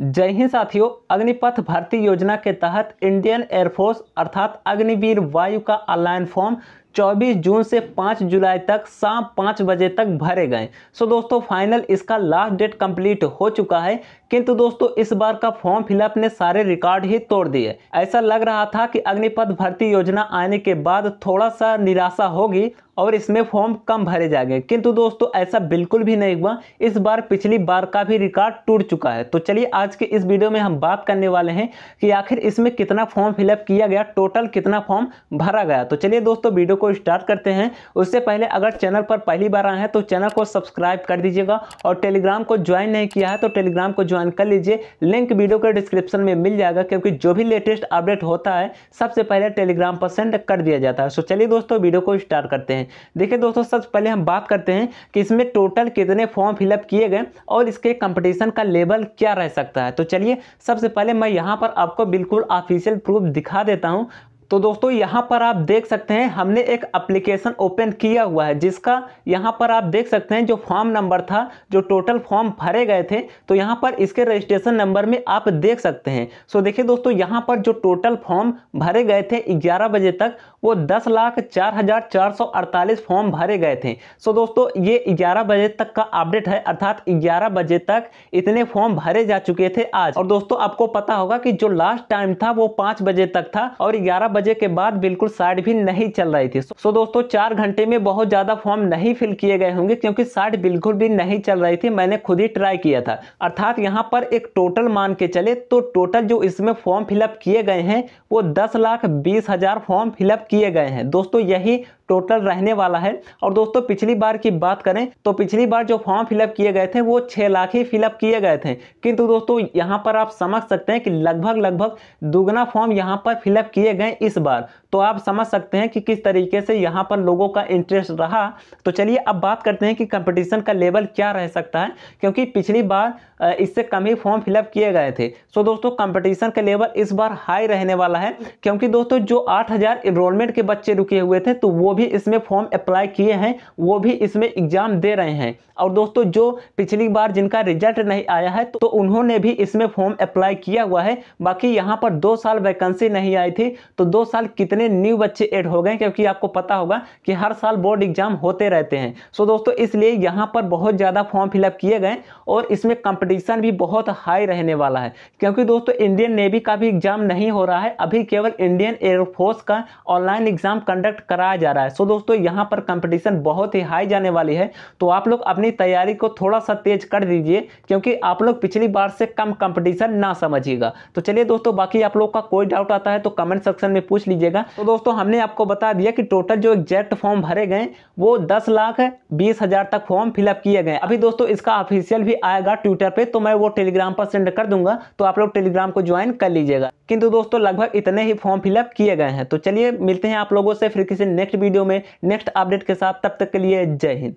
जय हिंद साथियों अग्निपथ भर्ती योजना के तहत इंडियन एयरफोर्स अर्थात अग्निवीर वायु का ऑनलाइन फॉर्म 24 जून से 5 जुलाई तक शाम पाँच बजे तक भरे गए सो दोस्तों फाइनल इसका लास्ट डेट कंप्लीट हो चुका है किंतु दोस्तों इस बार का फॉर्म फिलअप ने सारे रिकॉर्ड ही तोड़ दिए ऐसा लग रहा था कि अग्निपथ भर्ती योजना आने के बाद थोड़ा सा निराशा होगी और इसमें फॉर्म कम भरे जाएंगे किंतु दोस्तों ऐसा बिल्कुल भी नहीं हुआ इस बार पिछली बार का भी रिकॉर्ड टूट चुका है तो चलिए आज के इस वीडियो में हम बात करने वाले हैं कि आखिर इसमें कितना फॉर्म फिलअप किया गया टोटल कितना फॉर्म भरा गया तो चलिए दोस्तों वीडियो को को स्टार्ट करते हैं उससे पहले अगर चैनल पर पहली बार आए हैं तो चैनल को सब्सक्राइब कर दीजिएगा और टेलीग्राम को ज्वाइन नहीं किया है तो टेलीग्राम को ज्वाइन कर लीजिए लिंक वीडियो के डिस्क्रिप्शन में मिल जाएगा क्योंकि जो भी लेटेस्ट अपडेट होता है सबसे पहले टेलीग्राम पर सेंड कर दिया जाता है सो चलिए दोस्तों वीडियो को स्टार्ट करते हैं देखिए दोस्तों सबसे पहले हम बात करते हैं कि इसमें टोटल कितने फॉर्म फिलअप किए गए और इसके कंपटीशन का लेवल क्या रह सकता है तो चलिए सबसे पहले मैं यहाँ पर आपको बिल्कुल ऑफिशियल प्रूफ दिखा देता हूँ तो दोस्तों यहाँ पर आप देख सकते हैं हमने एक अप्लीकेशन ओपन किया हुआ है जिसका यहाँ पर आप देख सकते हैं जो फॉर्म नंबर था जो टोटल फॉर्म भरे गए थे तो यहाँ पर इसके रजिस्ट्रेशन नंबर में आप देख सकते हैं सो देखिए दोस्तों यहाँ पर जो टोटल फॉर्म भरे गए थे ग्यारह बजे तक वो दस लाख चार हजार चार सौ अड़तालीस फॉर्म भरे गए थे सो दोस्तों ये ग्यारह बजे तक का अपडेट है अर्थात ग्यारह बजे तक इतने फॉर्म भरे जा चुके थे आज और दोस्तों आपको पता होगा कि जो लास्ट टाइम था वो पांच बजे तक था और ग्यारह बजे के बाद बिल्कुल साइड भी नहीं चल रही थी सो दोस्तों चार घंटे में बहुत ज़्यादा फॉर्म नहीं फिल किए गए होंगे क्योंकि साइड बिल्कुल भी नहीं चल रही थी मैंने खुद ही ट्राई किया था अर्थात यहाँ पर एक टोटल मान के चले तो टोटल जो इसमें फॉर्म फिलअप किए गए हैं वो दस लाख बीस हजार फॉर्म फिलअप किए गए हैं दोस्तों यही टोटल रहने वाला है और दोस्तों पिछली बार की बात करें तो पिछली बार जो फॉर्म फिलअप किए गए थे वो छः लाख ही फिलअप किए गए थे किंतु दोस्तों यहाँ पर आप समझ सकते हैं कि लगभग लगभग दुगना फॉर्म यहाँ पर फिलअप किए गए इस बार तो आप समझ सकते हैं कि किस तरीके से यहाँ पर लोगों का इंटरेस्ट रहा तो चलिए अब बात करते हैं कि कंपटीशन का लेवल क्या रह सकता है क्योंकि पिछली बार इससे कम ही फॉर्म फिलअप किए गए थे सो दोस्तों कंपटीशन का लेवल इस बार हाई रहने वाला है क्योंकि दोस्तों जो 8000 हज़ार इनरोलमेंट के बच्चे रुके हुए थे तो वो भी इसमें फॉर्म अप्लाई किए हैं वो भी इसमें एग्ज़ाम दे रहे हैं और दोस्तों जो पिछली बार जिनका रिजल्ट नहीं आया है तो उन्होंने भी इसमें फॉर्म अप्लाई किया हुआ है बाकी यहाँ पर दो साल वैकेंसी नहीं आई थी तो दो साल कितने न्यू बच्चे एड हो गए क्योंकि आपको पता होगा कि हर साल बोर्ड एग्जाम होते रहते हैं सो दोस्तों इसलिए यहाँ पर बहुत ज़्यादा फॉर्म फिलअप किए गए और इसमें कंपटीशन भी बहुत हाई रहने वाला है क्योंकि दोस्तों इंडियन नेवी का भी एग्जाम नहीं हो रहा है अभी केवल इंडियन एयरफोर्स का ऑनलाइन एग्जाम कंडक्ट कराया जा रहा है रहा है सो दोस्तों यहाँ पर कंपटीशन बहुत ही हाई जाने वाली है तो आप लोग अपनी तैयारी को थोड़ा सा तेज कर दीजिए क्योंकि आप लोग पिछली बार से कम कंपटीशन ना समझिएगा तो चलिए दोस्तों बाकी आप लोग का कोई डाउट आता है तो कमेंट सेक्शन में पूछ लीजिएगा तो दोस्तों हमने आपको बता दिया कि टोटल जो एग्जैक्ट फॉर्म भरे गए वो दस लाख बीस हजार तक फॉर्म फिलअप किए गए अभी दोस्तों इसका ऑफिशियल भी आएगा ट्विटर पर तो मैं वो टेलीग्राम पर सेंड कर दूंगा तो आप लोग टेलीग्राम को ज्वाइन कर लीजिएगा किंतु दोस्तों लगभग इतने ही फॉर्म फिलअप किए गए हैं तो चलिए मिलते हैं आप लोगों से फिर किसी नेक्स्ट वीडियो में नेक्स्ट अपडेट के साथ तब तक के लिए जय हिंद